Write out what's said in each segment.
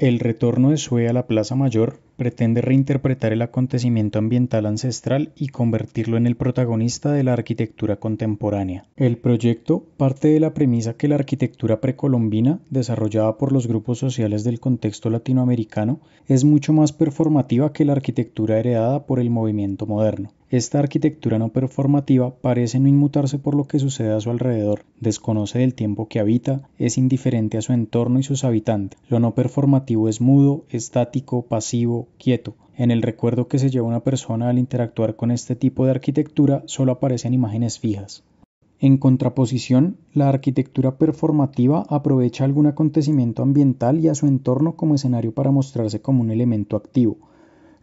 El retorno de Sue a la Plaza Mayor pretende reinterpretar el acontecimiento ambiental ancestral y convertirlo en el protagonista de la arquitectura contemporánea. El proyecto parte de la premisa que la arquitectura precolombina, desarrollada por los grupos sociales del contexto latinoamericano, es mucho más performativa que la arquitectura heredada por el movimiento moderno. Esta arquitectura no performativa parece no inmutarse por lo que sucede a su alrededor, desconoce el tiempo que habita, es indiferente a su entorno y sus habitantes. Lo no performativo es mudo, estático, pasivo, quieto. En el recuerdo que se lleva una persona al interactuar con este tipo de arquitectura solo aparecen imágenes fijas. En contraposición, la arquitectura performativa aprovecha algún acontecimiento ambiental y a su entorno como escenario para mostrarse como un elemento activo.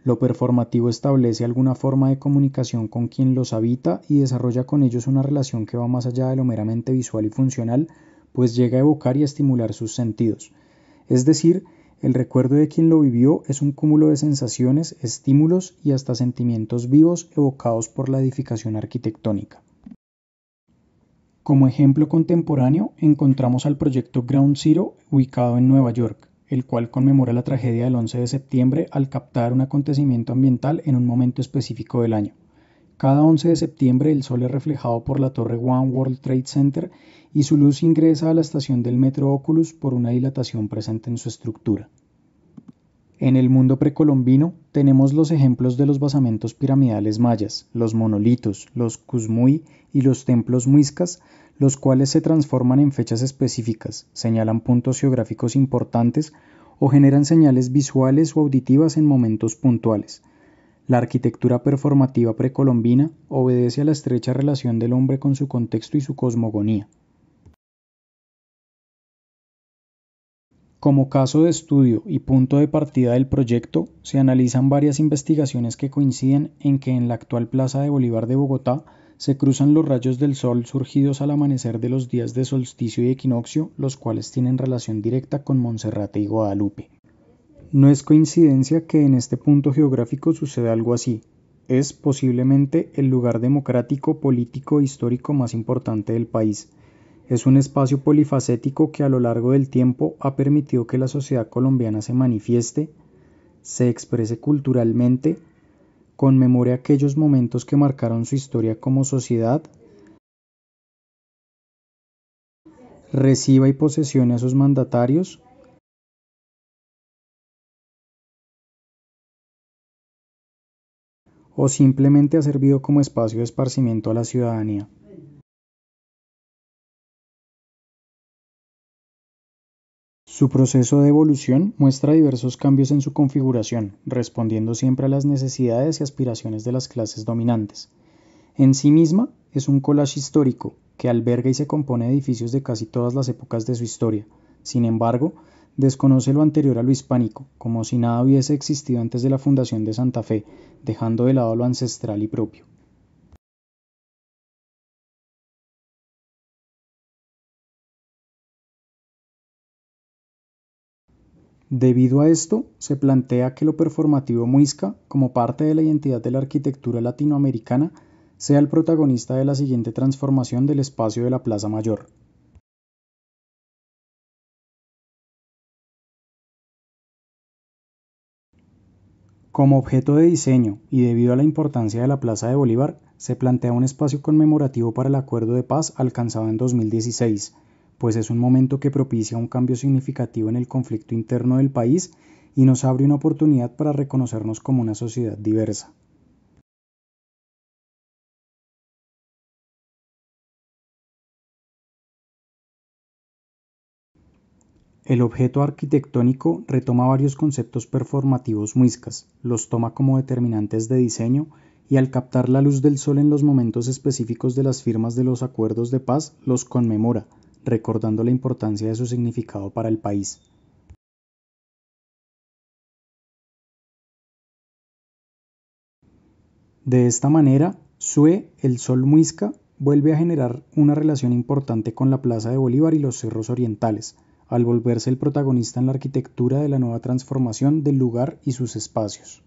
Lo performativo establece alguna forma de comunicación con quien los habita y desarrolla con ellos una relación que va más allá de lo meramente visual y funcional, pues llega a evocar y estimular sus sentidos. Es decir, el recuerdo de quien lo vivió es un cúmulo de sensaciones, estímulos y hasta sentimientos vivos evocados por la edificación arquitectónica. Como ejemplo contemporáneo encontramos al proyecto Ground Zero ubicado en Nueva York, el cual conmemora la tragedia del 11 de septiembre al captar un acontecimiento ambiental en un momento específico del año. Cada 11 de septiembre el sol es reflejado por la torre One World Trade Center y su luz ingresa a la estación del metro Oculus por una dilatación presente en su estructura. En el mundo precolombino tenemos los ejemplos de los basamentos piramidales mayas, los monolitos, los kuzmui y los templos muiscas, los cuales se transforman en fechas específicas, señalan puntos geográficos importantes o generan señales visuales o auditivas en momentos puntuales. La arquitectura performativa precolombina obedece a la estrecha relación del hombre con su contexto y su cosmogonía. Como caso de estudio y punto de partida del proyecto, se analizan varias investigaciones que coinciden en que en la actual Plaza de Bolívar de Bogotá se cruzan los rayos del sol surgidos al amanecer de los días de solsticio y equinoccio, los cuales tienen relación directa con Monserrate y Guadalupe. No es coincidencia que en este punto geográfico suceda algo así. Es posiblemente el lugar democrático, político e histórico más importante del país. Es un espacio polifacético que a lo largo del tiempo ha permitido que la sociedad colombiana se manifieste, se exprese culturalmente, conmemore aquellos momentos que marcaron su historia como sociedad, reciba y posesione a sus mandatarios, o simplemente ha servido como espacio de esparcimiento a la ciudadanía. Su proceso de evolución muestra diversos cambios en su configuración, respondiendo siempre a las necesidades y aspiraciones de las clases dominantes. En sí misma es un collage histórico que alberga y se compone de edificios de casi todas las épocas de su historia. Sin embargo, desconoce lo anterior a lo hispánico, como si nada hubiese existido antes de la fundación de Santa Fe, dejando de lado lo ancestral y propio. Debido a esto, se plantea que lo performativo muisca, como parte de la identidad de la arquitectura latinoamericana, sea el protagonista de la siguiente transformación del espacio de la Plaza Mayor. Como objeto de diseño y debido a la importancia de la Plaza de Bolívar, se plantea un espacio conmemorativo para el acuerdo de paz alcanzado en 2016, pues es un momento que propicia un cambio significativo en el conflicto interno del país y nos abre una oportunidad para reconocernos como una sociedad diversa. El objeto arquitectónico retoma varios conceptos performativos muiscas, los toma como determinantes de diseño y al captar la luz del sol en los momentos específicos de las firmas de los acuerdos de paz, los conmemora, recordando la importancia de su significado para el país. De esta manera, Sue, el sol muisca, vuelve a generar una relación importante con la Plaza de Bolívar y los cerros orientales, al volverse el protagonista en la arquitectura de la nueva transformación del lugar y sus espacios.